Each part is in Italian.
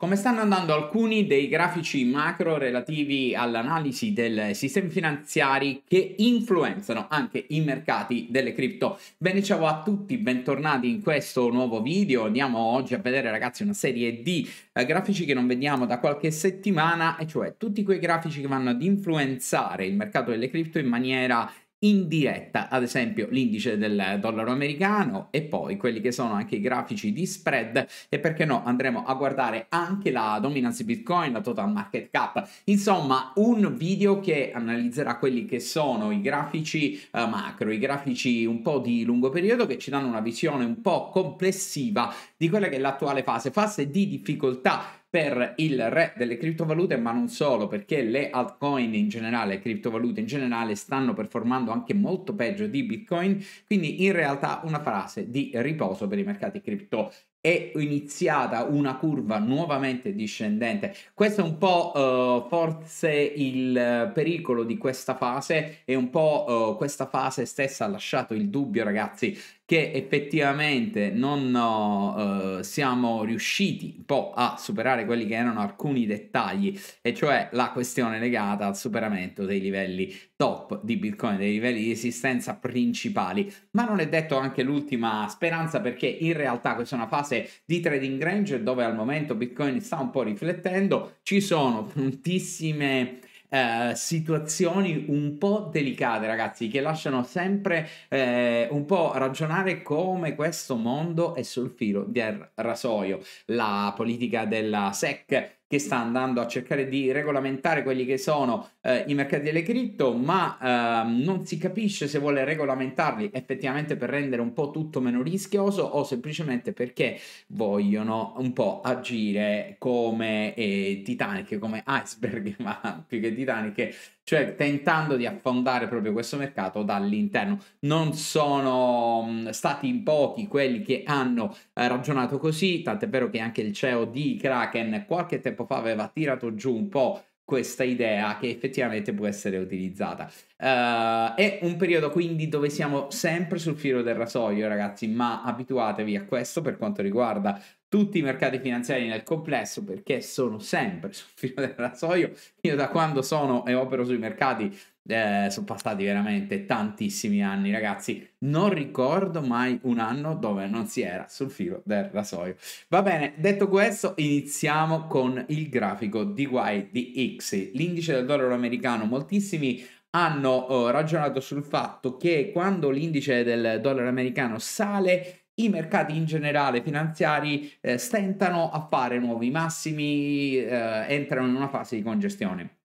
come stanno andando alcuni dei grafici macro relativi all'analisi dei sistemi finanziari che influenzano anche i mercati delle cripto. Bene, ciao a tutti, bentornati in questo nuovo video. Andiamo oggi a vedere ragazzi una serie di eh, grafici che non vediamo da qualche settimana, e cioè tutti quei grafici che vanno ad influenzare il mercato delle cripto in maniera in diretta, ad esempio l'indice del dollaro americano e poi quelli che sono anche i grafici di spread e perché no andremo a guardare anche la dominance Bitcoin, la total market cap, insomma un video che analizzerà quelli che sono i grafici eh, macro, i grafici un po' di lungo periodo che ci danno una visione un po' complessiva di quella che è l'attuale fase, fase di difficoltà per il re delle criptovalute, ma non solo, perché le altcoin in generale, le criptovalute in generale, stanno performando anche molto peggio di Bitcoin, quindi in realtà una fase di riposo per i mercati cripto è iniziata una curva nuovamente discendente. Questo è un po' uh, forse il pericolo di questa fase e un po' uh, questa fase stessa ha lasciato il dubbio, ragazzi, che effettivamente non uh, siamo riusciti un po' a superare quelli che erano alcuni dettagli, e cioè la questione legata al superamento dei livelli top di Bitcoin, dei livelli di esistenza principali. Ma non è detto anche l'ultima speranza perché in realtà questa è una fase parte di Trading Range dove al momento Bitcoin sta un po' riflettendo, ci sono tantissime eh, situazioni un po' delicate, ragazzi, che lasciano sempre eh, un po' ragionare come questo mondo è sul filo del rasoio. La politica della SEC che sta andando a cercare di regolamentare quelli che sono eh, i mercati delle cripto, ma eh, non si capisce se vuole regolamentarli effettivamente per rendere un po' tutto meno rischioso o semplicemente perché vogliono un po' agire come eh, Titanic, come iceberg, ma più che Titanic cioè tentando di affondare proprio questo mercato dall'interno. Non sono mm, stati in pochi quelli che hanno eh, ragionato così, tant'è vero che anche il CEO di Kraken qualche tempo fa aveva tirato giù un po' questa idea che effettivamente può essere utilizzata. Uh, è un periodo quindi dove siamo sempre sul filo del rasoio, ragazzi, ma abituatevi a questo per quanto riguarda tutti i mercati finanziari nel complesso perché sono sempre sul filo del rasoio. Io da quando sono e opero sui mercati eh, sono passati veramente tantissimi anni, ragazzi. Non ricordo mai un anno dove non si era sul filo del rasoio. Va bene, detto questo, iniziamo con il grafico di di Y X, l'indice del dollaro americano. Moltissimi hanno eh, ragionato sul fatto che quando l'indice del dollaro americano sale, i mercati in generale finanziari eh, stentano a fare nuovi massimi, eh, entrano in una fase di congestione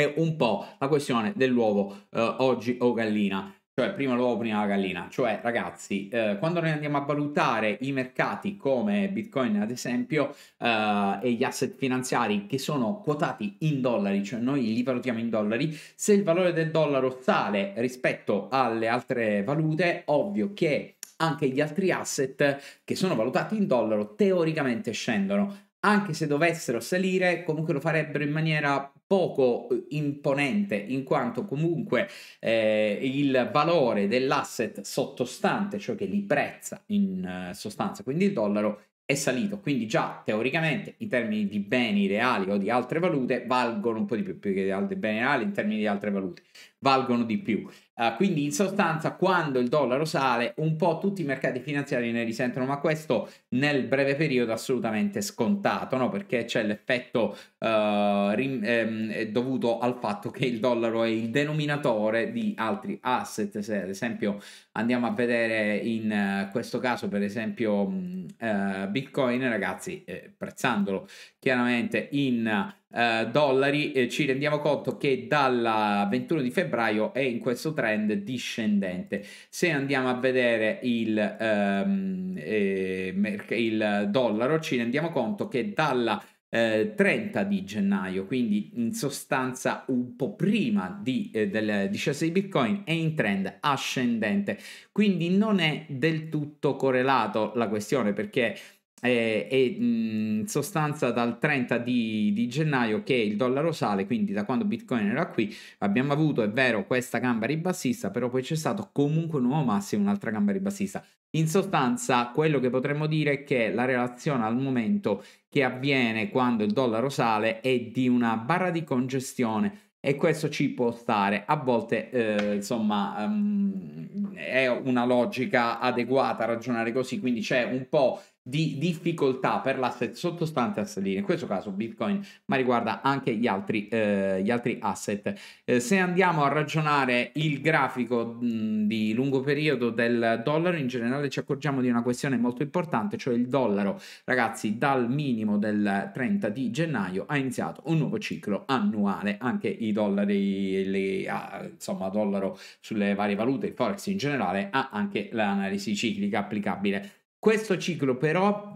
è un po' la questione dell'uovo eh, oggi o gallina cioè prima l'uovo, prima la gallina. Cioè, ragazzi, eh, quando noi andiamo a valutare i mercati come Bitcoin, ad esempio, eh, e gli asset finanziari che sono quotati in dollari, cioè noi li valutiamo in dollari, se il valore del dollaro sale rispetto alle altre valute, ovvio che anche gli altri asset che sono valutati in dollaro teoricamente scendono anche se dovessero salire, comunque lo farebbero in maniera poco eh, imponente, in quanto comunque eh, il valore dell'asset sottostante, cioè che li prezza in eh, sostanza, quindi il dollaro, è salito. Quindi già teoricamente in termini di beni reali o di altre valute valgono un po' di più, più che di beni reali in termini di altre valute valgono di più. Uh, quindi in sostanza quando il dollaro sale un po' tutti i mercati finanziari ne risentono, ma questo nel breve periodo è assolutamente scontato, no? perché c'è l'effetto uh, rim- ehm, dovuto al fatto che il dollaro è il denominatore di altri asset, se ad esempio andiamo a vedere in uh, questo caso per esempio mm, Bitcoin, ragazzi, eh, prezzandolo chiaramente in eh, dollari, eh, ci rendiamo conto che dal 21 di febbraio è in questo trend discendente. Se andiamo a vedere il, ehm, eh, il dollaro, ci rendiamo conto che dalla 30 eh, di gennaio, quindi in sostanza un po' prima di, eh, del discesa di Bitcoin, è in trend ascendente. Quindi non è del tutto correlato la questione perché eh, e, e in sostanza dal 30 di, di, gennaio che il dollaro sale, quindi da quando Bitcoin era qui abbiamo avuto, è vero, questa gamba ribassista, però poi c'è stato comunque un nuovo massimo, un'altra gamba ribassista. In sostanza quello che potremmo dire è che la relazione al momento che avviene quando il dollaro sale è di una barra di congestione e questo ci può stare a volte eh, insomma um, è una logica adeguata a ragionare così, quindi c'è un po' di difficoltà per l'asset sottostante a salire, in questo caso Bitcoin, ma riguarda anche gli altri, eh, gli altri asset. Eh, se andiamo a ragionare il grafico mh, di lungo periodo del dollaro, in generale ci accorgiamo di una questione molto importante, cioè il dollaro, ragazzi, dal minimo del 30 di gennaio ha iniziato un nuovo ciclo annuale, anche i dollari, le, ah, insomma, dollaro sulle varie valute, il forex in generale, generale ha anche l'analisi ciclica applicabile. Questo ciclo però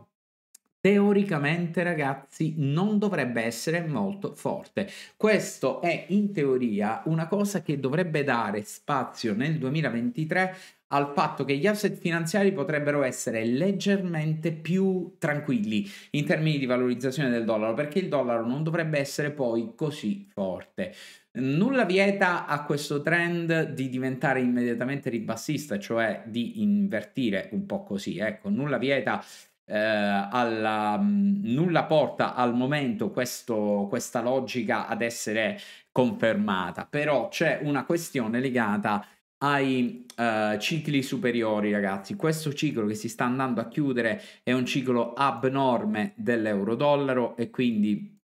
teoricamente ragazzi non dovrebbe essere molto forte questo è in teoria una cosa che dovrebbe dare spazio nel 2023 al fatto che gli asset finanziari potrebbero essere leggermente più tranquilli in termini di valorizzazione del dollaro, perché il dollaro non dovrebbe essere poi così forte. Nulla vieta a questo trend di diventare immediatamente ribassista, cioè di invertire un po' così, ecco, nulla vieta eh, alla, mm, nulla porta al momento questo, questa logica ad essere confermata, però c'è una questione legata a ai uh, cicli superiori, ragazzi. Questo ciclo che si sta andando a chiudere è un ciclo abnorme dell'euro-dollaro e quindi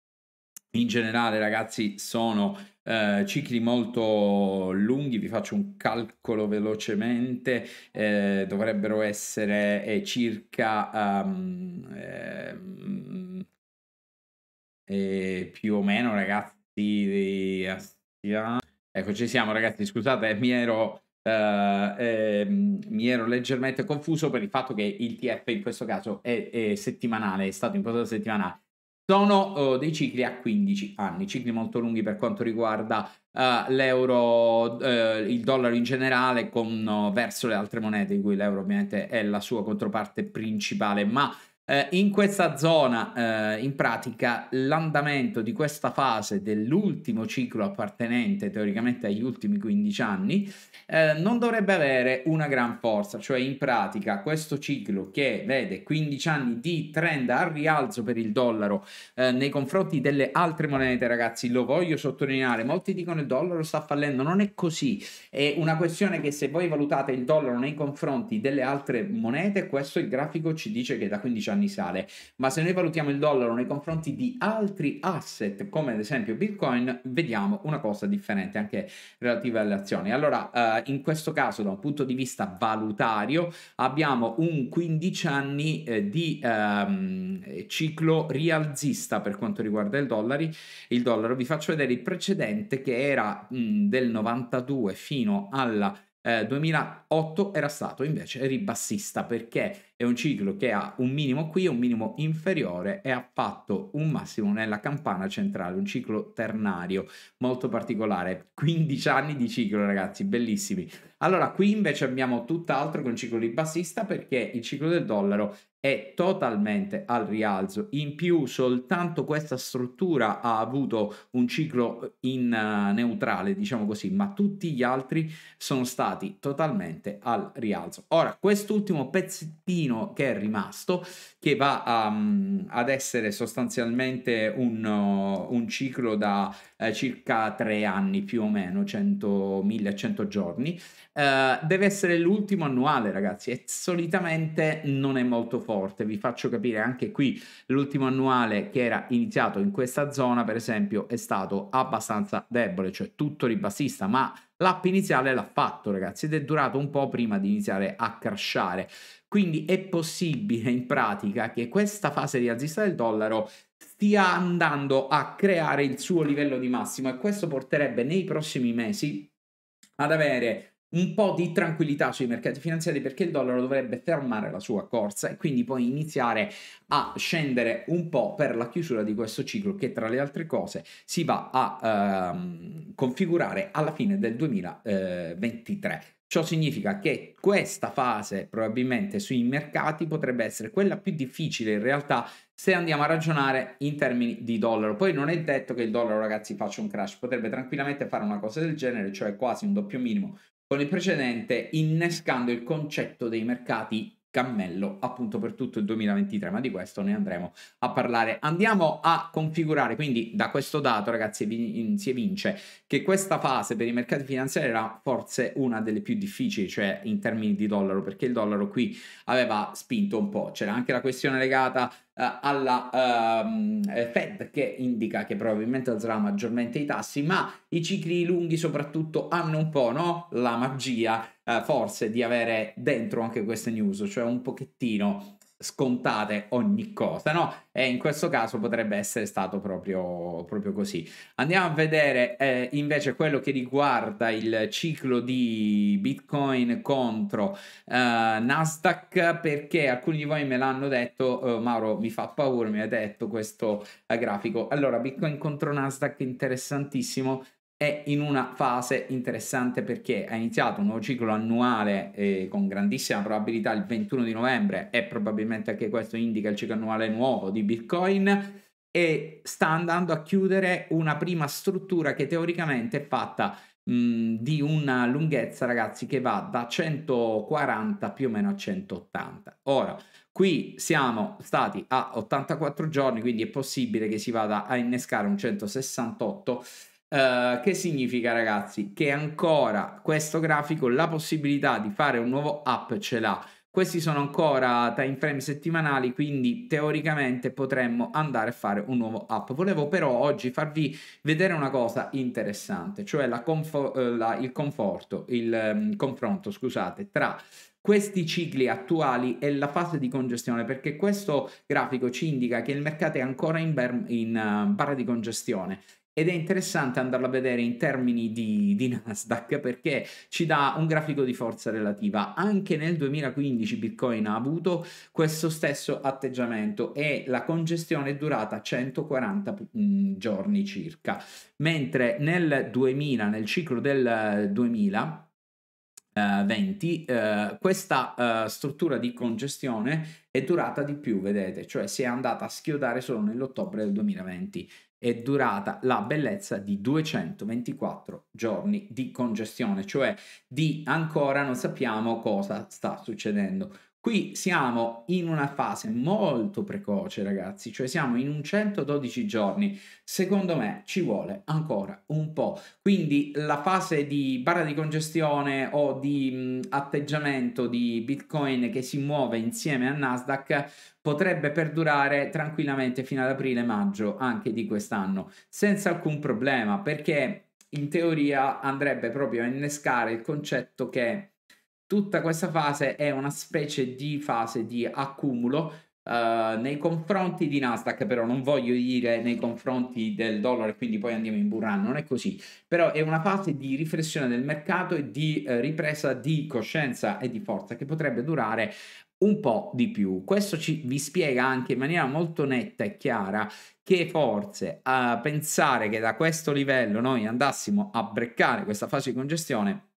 in generale, ragazzi, sono uh, cicli molto lunghi. Vi faccio un calcolo velocemente. Eh, dovrebbero essere eh, circa um, eh, eh, più o meno, ragazzi, di eh, Ecco, ci siamo ragazzi, scusate, mi ero, eh, eh, mi ero, leggermente confuso per il fatto che il TF in questo caso è, è settimanale, è stato impostato settimanale. Sono uh, dei cicli a 15 anni, cicli molto lunghi per quanto riguarda uh, l'euro, uh, il dollaro in generale con, oh, verso le altre monete, in cui l'euro ovviamente è la sua controparte principale, ma eh, in questa zona, eh, in pratica, l'andamento di questa fase dell'ultimo ciclo appartenente teoricamente agli ultimi 15 anni eh, non dovrebbe avere una gran forza, cioè in pratica questo ciclo che vede 15 anni di trend al rialzo per il dollaro eh, nei confronti delle altre monete, ragazzi, lo voglio sottolineare, molti dicono il dollaro sta fallendo, non è così, è una questione che se voi valutate il dollaro nei confronti delle altre monete, questo il grafico ci dice che da 15 anni anni sale, ma se noi valutiamo il dollaro nei confronti di altri asset come ad esempio Bitcoin, vediamo una cosa differente anche relativa alle azioni. Allora, eh, in questo caso da un punto di vista valutario abbiamo un 15 anni eh, di ehm, ciclo rialzista per quanto riguarda il, dollari, il dollaro. Vi faccio vedere il precedente che era mh, mm, del 92 fino alla eh, 2008 era stato invece ribassista perché è un ciclo che ha un minimo qui, un minimo inferiore e ha fatto un massimo nella campana centrale, un ciclo ternario molto particolare, 15 anni di ciclo ragazzi, bellissimi. Allora qui invece abbiamo tutt'altro che un ciclo ribassista perché il ciclo del dollaro è totalmente al rialzo. In più, soltanto questa struttura ha avuto un ciclo eh, in eh, neutrale, diciamo così, ma tutti gli altri sono stati totalmente al rialzo. Ora, quest'ultimo pezzettino che è rimasto, che va um, ad essere sostanzialmente un, uh, un ciclo da uh, circa tre anni più o meno, 100, 1100 giorni, deve essere l'ultimo annuale, ragazzi, e solitamente non è molto forte forte. Vi faccio capire anche qui l'ultimo annuale che era iniziato in questa zona, per esempio, è stato abbastanza debole, cioè tutto ribassista, ma l'app iniziale l'ha fatto, ragazzi, ed è durato un po' prima di iniziare a crashare. Quindi è possibile in pratica che questa fase rialzista del dollaro stia andando a creare il suo livello di massimo e questo porterebbe nei prossimi mesi ad avere un po' di tranquillità sui mercati finanziari perché il dollaro dovrebbe fermare la sua corsa e quindi poi iniziare a scendere un po' per la chiusura di questo ciclo che tra le altre cose si va a ehm, configurare alla fine del 2023. Ciò significa che questa fase probabilmente sui mercati potrebbe essere quella più difficile in realtà se andiamo a ragionare in termini di dollaro. Poi non è detto che il dollaro, ragazzi, faccia un crash, potrebbe tranquillamente fare una cosa del genere, cioè quasi un doppio minimo con il precedente innescando il concetto dei mercati cammello appunto per tutto il 2023, ma di questo ne andremo a parlare. Andiamo a configurare, quindi da questo dato ragazzi si evince che questa fase per i mercati finanziari era forse una delle più difficili, cioè in termini di dollaro, perché il dollaro qui aveva spinto un po', c'era anche la questione legata uh, alla uh, Fed che indica che probabilmente alzerà maggiormente i tassi, ma i cicli lunghi soprattutto hanno un po' no? la magia eh, forse di avere dentro anche queste news, cioè un pochettino scontate ogni cosa, no? E in questo caso potrebbe essere stato proprio, proprio così. Andiamo a vedere eh, invece quello che riguarda il ciclo di Bitcoin contro eh, Nasdaq, perché alcuni di voi me l'hanno detto, eh, Mauro mi fa paura, mi ha detto questo eh, grafico. Allora, Bitcoin contro Nasdaq, interessantissimo, è in una fase interessante perché ha iniziato un nuovo ciclo annuale eh, con grandissima probabilità il 21 di novembre e probabilmente anche questo indica il ciclo annuale nuovo di Bitcoin e sta andando a chiudere una prima struttura che teoricamente è fatta mh, di una lunghezza ragazzi che va da 140 più o meno a 180 ora qui siamo stati a 84 giorni quindi è possibile che si vada a innescare un 168 eh, che significa ragazzi che ancora questo grafico la possibilità di fare un nuovo up ce l'ha questi sono ancora time frame settimanali, quindi teoricamente potremmo andare a fare un nuovo up. Volevo però oggi farvi vedere una cosa interessante, cioè la confo- eh, la, il conforto, il um, confronto, scusate, tra questi cicli attuali e la fase di congestione, perché questo grafico ci indica che il mercato è ancora in, ber- in uh, barra di congestione ed è interessante andarla a vedere in termini di, di, Nasdaq perché ci dà un grafico di forza relativa. Anche nel 2015 Bitcoin ha avuto questo stesso atteggiamento e la congestione è durata 140 mm, giorni circa, mentre nel 2000, nel ciclo del 2000, eh, 20, eh, eh, questa eh, struttura di congestione è durata di più, vedete, cioè si è andata a schiodare solo nell'ottobre del 2020. È durata la bellezza di 224 giorni di congestione, cioè di ancora non sappiamo cosa sta succedendo. Qui siamo in una fase molto precoce, ragazzi, cioè siamo in un 112 giorni. Secondo me ci vuole ancora un po'. Quindi la fase di barra di congestione o di mh, mm, atteggiamento di Bitcoin che si muove insieme a Nasdaq potrebbe perdurare tranquillamente fino ad aprile-maggio anche di quest'anno, senza alcun problema, perché in teoria andrebbe proprio a innescare il concetto che tutta questa fase è una specie di fase di accumulo uh, nei confronti di Nasdaq, però non voglio dire nei confronti del dollaro e quindi poi andiamo in burrano, non è così, però è una fase di riflessione del mercato e di uh, ripresa di coscienza e di forza che potrebbe durare un po' di più. Questo ci, vi spiega anche in maniera molto netta e chiara che forse a eh, pensare che da questo livello noi andassimo a breccare questa fase di congestione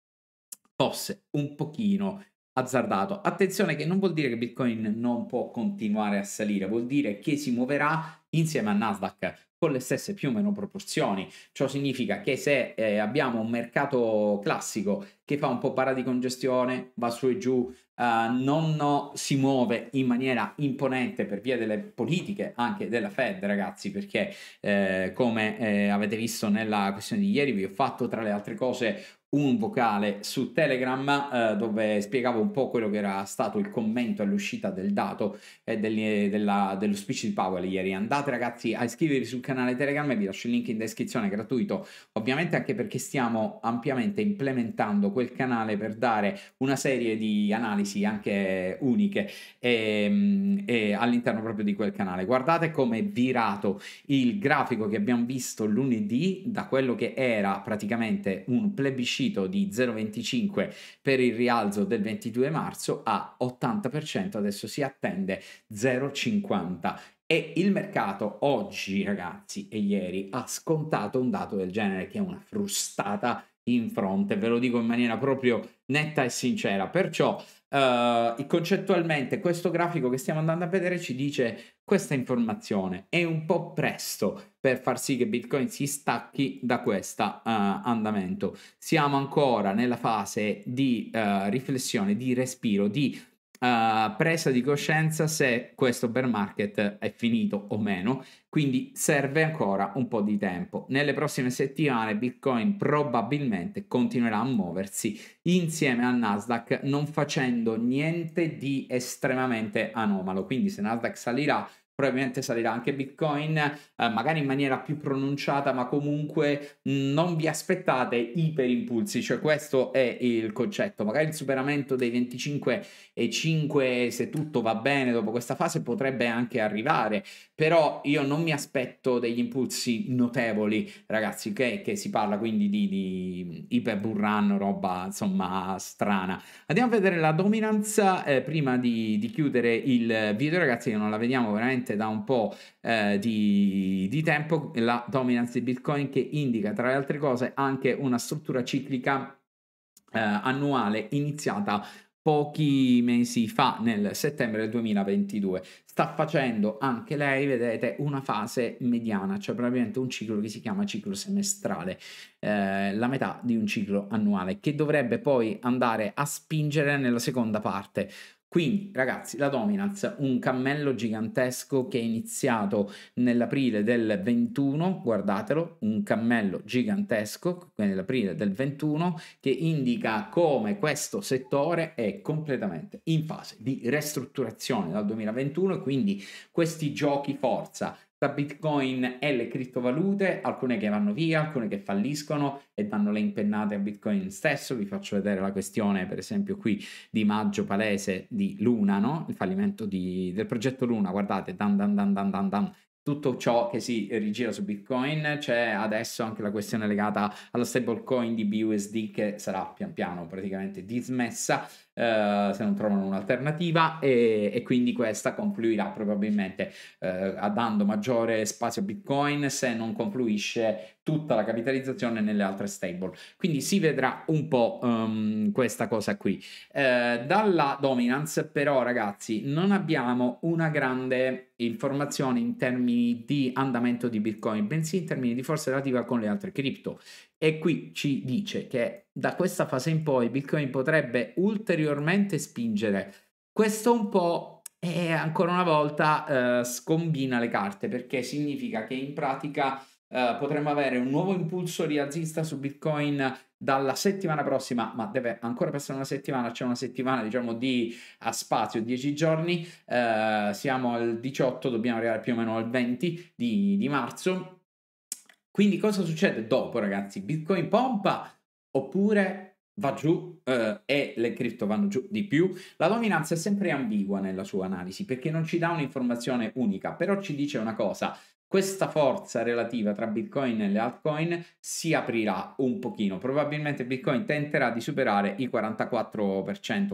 fosse un pochino azzardato. Attenzione che non vuol dire che Bitcoin non può continuare a salire, vuol dire che si muoverà insieme a Nasdaq con le stesse più o meno proporzioni. Ciò significa che se eh, abbiamo un mercato classico che fa un po' para di congestione, va su e giù, eh, non no, si muove in maniera imponente per via delle politiche anche della Fed, ragazzi, perché eh, come eh, avete visto nella questione di ieri vi ho fatto tra le altre cose un vocale su Telegram eh, dove spiegavo un po' quello che era stato il commento all'uscita del dato e degli, della, dello speech di Powell ieri. Andate ragazzi a iscrivervi sul canale Telegram e vi lascio il link in descrizione gratuito, ovviamente anche perché stiamo ampiamente implementando quel canale per dare una serie di analisi anche uniche e, ehm, e all'interno proprio di quel canale. Guardate come è virato il grafico che abbiamo visto lunedì da quello che era praticamente un plebiscito uscito di 0,25 per il rialzo del 22 marzo a 80%, adesso si attende 0,50. E il mercato oggi, ragazzi, e ieri ha scontato un dato del genere che è una frustata in fronte, ve lo dico in maniera proprio netta e sincera. Perciò uh, concettualmente questo grafico che stiamo andando a vedere ci dice questa informazione. È un po' presto per far sì che Bitcoin si stacchi da questo uh, eh, andamento. Siamo ancora nella fase di uh, riflessione, di respiro, di eh, presa di coscienza se questo bear market è finito o meno, quindi serve ancora un po' di tempo. Nelle prossime settimane Bitcoin probabilmente continuerà a muoversi insieme a Nasdaq non facendo niente di estremamente anomalo, quindi se Nasdaq salirà probabilmente salirà anche Bitcoin, eh, magari in maniera più pronunciata, ma comunque mm, non vi aspettate iperimpulsi, cioè questo è il concetto. Magari il superamento dei 25,5 se tutto va bene dopo questa fase potrebbe anche arrivare, però io non mi aspetto degli impulsi notevoli, ragazzi, che, che si parla quindi di, di iper mm, roba insomma strana. Andiamo a vedere la dominanza eh, prima di, di chiudere il video, ragazzi, che non la vediamo veramente ovviamente da un po' eh, di, di tempo la dominance di Bitcoin che indica tra le altre cose anche una struttura ciclica eh, annuale iniziata pochi mesi fa, nel settembre del 2022. Sta facendo anche lei, vedete, una fase mediana, cioè probabilmente un ciclo che si chiama ciclo semestrale, eh, la metà di un ciclo annuale, che dovrebbe poi andare a spingere nella seconda parte. Quindi, ragazzi, la dominance, un cammello gigantesco che è iniziato nell'aprile del 21, guardatelo, un cammello gigantesco nell'aprile del 21 che indica come questo settore è completamente in fase di ristrutturazione dal 2021 e quindi questi giochi forza tra Bitcoin e le criptovalute, alcune che vanno via, alcune che falliscono e danno le impennate a Bitcoin stesso. Vi faccio vedere la questione, per esempio, qui di maggio palese di Luna, no? il fallimento di, del progetto Luna. Guardate, dan dan dan dan dan dan tutto ciò che si rigira su Bitcoin, c'è adesso anche la questione legata alla stablecoin di BUSD che sarà pian piano praticamente dismessa eh, se non trovano un'alternativa e, e quindi questa confluirà probabilmente eh, dando maggiore spazio a Bitcoin se non confluisce tutta la capitalizzazione nelle altre stable. Quindi si vedrà un po' um, questa cosa qui. Eh, dalla dominance però ragazzi non abbiamo una grande informazione in termini di andamento di Bitcoin, bensì in termini di forza relativa con le altre cripto. E qui ci dice che da questa fase in poi Bitcoin potrebbe ulteriormente spingere. Questo un po' è, ancora una volta eh, scombina le carte perché significa che in pratica eh, potremmo avere un nuovo impulso rialzista su Bitcoin dalla settimana prossima, ma deve ancora passare una settimana, c'è una settimana diciamo di a spazio, 10 giorni, eh, siamo al 18, dobbiamo arrivare più o meno al 20 di, di marzo. Quindi cosa succede dopo ragazzi? Bitcoin pompa, oppure va giù eh, e le cripto vanno giù di più. La dominanza è sempre ambigua nella sua analisi perché non ci dà un'informazione unica, però ci dice una cosa. Questa forza relativa tra Bitcoin e le altcoin si aprirà un pochino. Probabilmente Bitcoin tenterà di superare il 44%,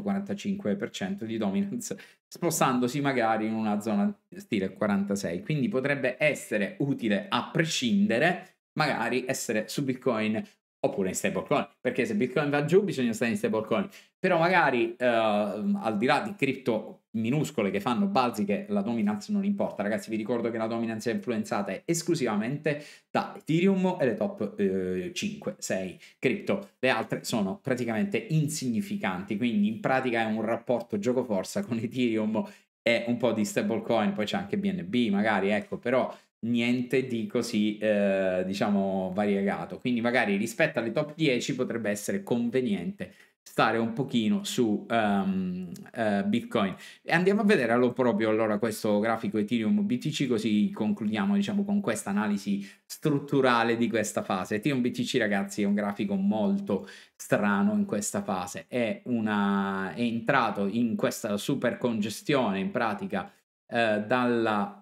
45% di dominance, spostandosi magari in una zona stile 46. Quindi potrebbe essere utile a prescindere magari essere su Bitcoin oppure in stablecoin, perché se Bitcoin va giù bisogna stare in stablecoin, però magari eh, al di là di cripto minuscole che fanno balzi che la dominance non importa, ragazzi vi ricordo che la dominance è influenzata esclusivamente da Ethereum e le top eh, 5, 6 cripto, le altre sono praticamente insignificanti, quindi in pratica è un rapporto gioco forza con Ethereum e un po' di stablecoin, poi c'è anche BNB magari, ecco, però niente di così, eh, diciamo, variegato. Quindi magari rispetto alle top 10 potrebbe essere conveniente stare un pochino su um, uh, Bitcoin. E andiamo a vedere allora proprio allora questo grafico Ethereum BTC così concludiamo diciamo con questa analisi strutturale di questa fase. Ethereum BTC ragazzi è un grafico molto strano in questa fase, è, una, è entrato in questa super congestione in pratica eh, dalla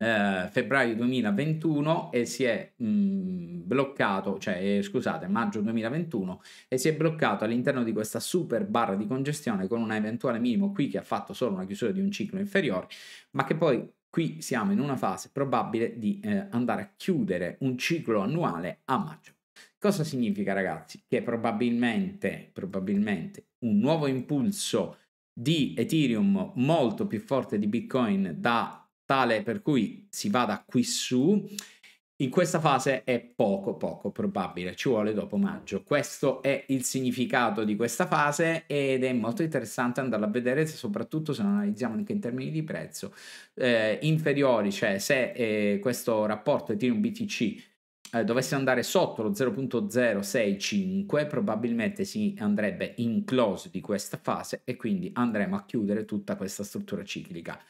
eh, febbraio 2021 e si è mh, mm, bloccato, cioè eh, scusate, maggio 2021 e si è bloccato all'interno di questa super barra di congestione con un eventuale minimo qui che ha fatto solo una chiusura di un ciclo inferiore, ma che poi qui siamo in una fase probabile di eh, andare a chiudere un ciclo annuale a maggio. Cosa significa ragazzi? Che probabilmente, probabilmente un nuovo impulso di Ethereum molto più forte di Bitcoin da tale per cui si vada qui su in questa fase è poco poco probabile, ci vuole dopo maggio. Questo è il significato di questa fase ed è molto interessante andarla a vedere, soprattutto se lo analizziamo anche in termini di prezzo eh, inferiori, cioè se eh, questo rapporto Ethereum BTC eh, dovesse andare sotto lo 0.065 probabilmente si andrebbe in close di questa fase e quindi andremo a chiudere tutta questa struttura ciclica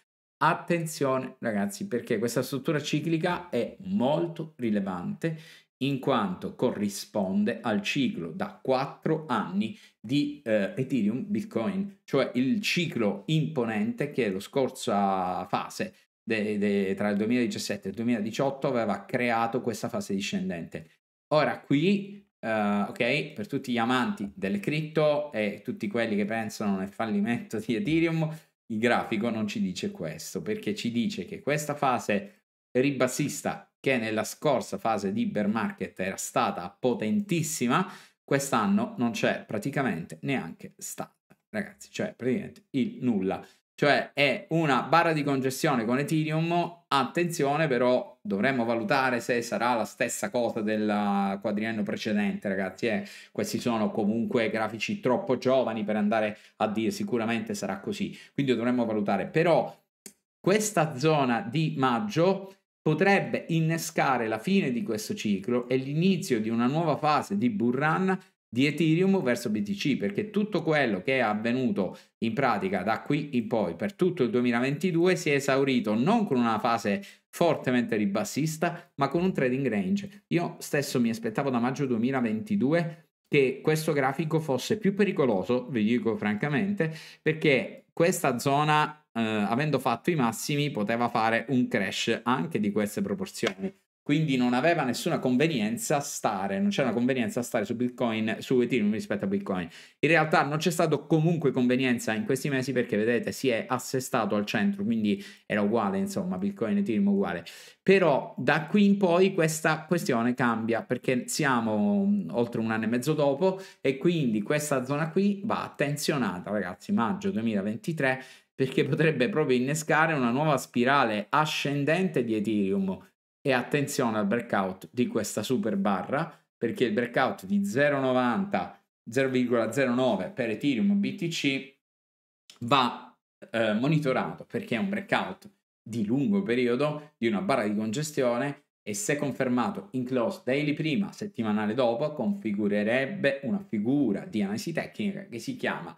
Attenzione ragazzi perché questa struttura ciclica è molto rilevante in quanto corrisponde al ciclo da 4 anni di eh, Ethereum Bitcoin, cioè il ciclo imponente che lo scorso fase de, de, tra il 2017 e il 2018 aveva creato questa fase discendente. Ora qui, eh, ok, per tutti gli amanti delle cripto e tutti quelli che pensano nel fallimento di Ethereum, il grafico non ci dice questo, perché ci dice che questa fase ribassista, che nella scorsa fase di bear market era stata potentissima, quest'anno non c'è praticamente neanche stata, ragazzi, cioè praticamente il nulla cioè è una barra di congestione con Ethereum. Attenzione, però dovremmo valutare se sarà la stessa cosa del quadriennio precedente, ragazzi. Eh, questi sono comunque grafici troppo giovani per andare a dire sicuramente sarà così. Quindi dovremmo valutare. Però questa zona di maggio potrebbe innescare la fine di questo ciclo e l'inizio di una nuova fase di bull run di Ethereum verso BTC perché tutto quello che è avvenuto in pratica da qui in poi per tutto il 2022 si è esaurito non con una fase fortemente ribassista ma con un trading range. Io stesso mi aspettavo da maggio 2022 che questo grafico fosse più pericoloso, vi dico francamente, perché questa zona eh, avendo fatto i massimi poteva fare un crash anche di queste proporzioni quindi non aveva nessuna convenienza stare, non c'è una convenienza stare su Bitcoin, su Ethereum rispetto a Bitcoin. In realtà non c'è stato comunque convenienza in questi mesi perché vedete si è assestato al centro, quindi era uguale insomma, Bitcoin e Ethereum uguale. Però da qui in poi questa questione cambia perché siamo mm, oltre un anno e mezzo dopo e quindi questa zona qui va attenzionata ragazzi, maggio 2023 perché potrebbe proprio innescare una nuova spirale ascendente di Ethereum e attenzione al breakout di questa super barra perché il breakout di 0,90 0,09 per Ethereum BTC va eh, monitorato perché è un breakout di lungo periodo di una barra di congestione e se confermato in close daily prima, settimanale dopo, configurerebbe una figura di analisi tecnica che si chiama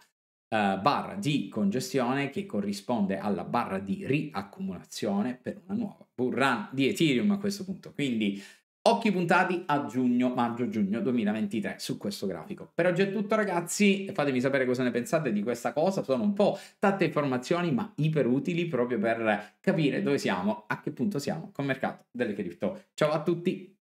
Uh, barra di congestione che corrisponde alla barra di riaccumulazione per una nuova bull run di Ethereum a questo punto. Quindi occhi puntati a giugno, maggio-giugno 2023 su questo grafico. Per oggi è tutto ragazzi, fatemi sapere cosa ne pensate di questa cosa, sono un po' tante informazioni ma iper utili proprio per capire dove siamo, a che punto siamo col mercato delle cripto. Ciao a tutti!